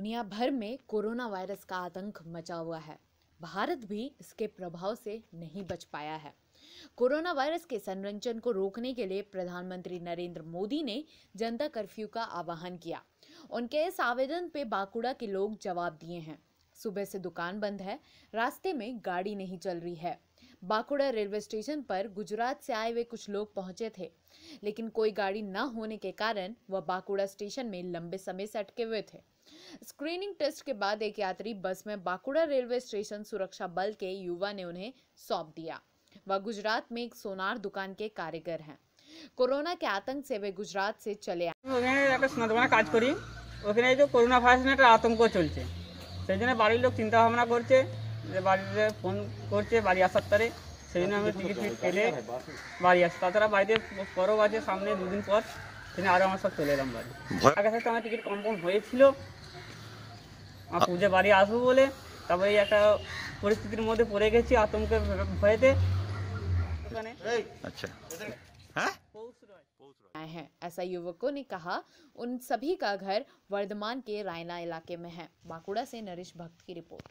दुनिया भर में कोरोना वायरस का आतंक मचा हुआ है भारत भी इसके प्रभाव से नहीं बच पाया है कोरोना वायरस के संरचन को रोकने के लिए प्रधानमंत्री नरेंद्र मोदी ने जनता कर्फ्यू का आह्वान किया उनके इस आवेदन पे बाकुड़ा के लोग जवाब दिए हैं सुबह से दुकान बंद है रास्ते में गाड़ी नहीं चल रही है बांकुड़ा रेलवे स्टेशन पर गुजरात से आए हुए कुछ लोग पहुंचे थे लेकिन कोई गाड़ी न होने के कारण वह बांकुड़ा स्टेशन में लंबे समय से अटके हुए थे स्क्रीनिंग टेस्ट के बाद एक यात्री बस में बांकुड़ा रेलवे स्टेशन सुरक्षा बल के युवा ने उन्हें सौंप दिया वह गुजरात में एक सोनार दुकान के कारीगर हैं कोरोना के आतंक से वे गुजरात से चले आए तो जो कोरोना आतंक যে সেই জন্য বাড়ির লোক চিন্তা ভাবনা করছে যে বাড়ি থেকে ফোন করছে বাড়ি আসতারে সেদিন আমি টিকিট ফেলে বাড়ি আসতারা বাড়িদেব ও পরোবা যে সামনে দুই দিন পর তিনি আর আমার সব চলে গেলাম বাড়ি আগে তার টিকিট কমপোন হয়েছিল আর পূজে বাড়ি আসবো বলে তবে এই একটা পরিস্থিতির মধ্যে পড়ে গেছি আত্মকে ভয়তে এখানে আচ্ছা হ্যাঁ পৌঁছরোয় হ্যাঁ হ্যাঁ ऐसा युवकों ने कहा उन सभी का घर वर्दमान के रायना इलाके में है माकूड़ा से नरेश भक्त की रिपोर्ट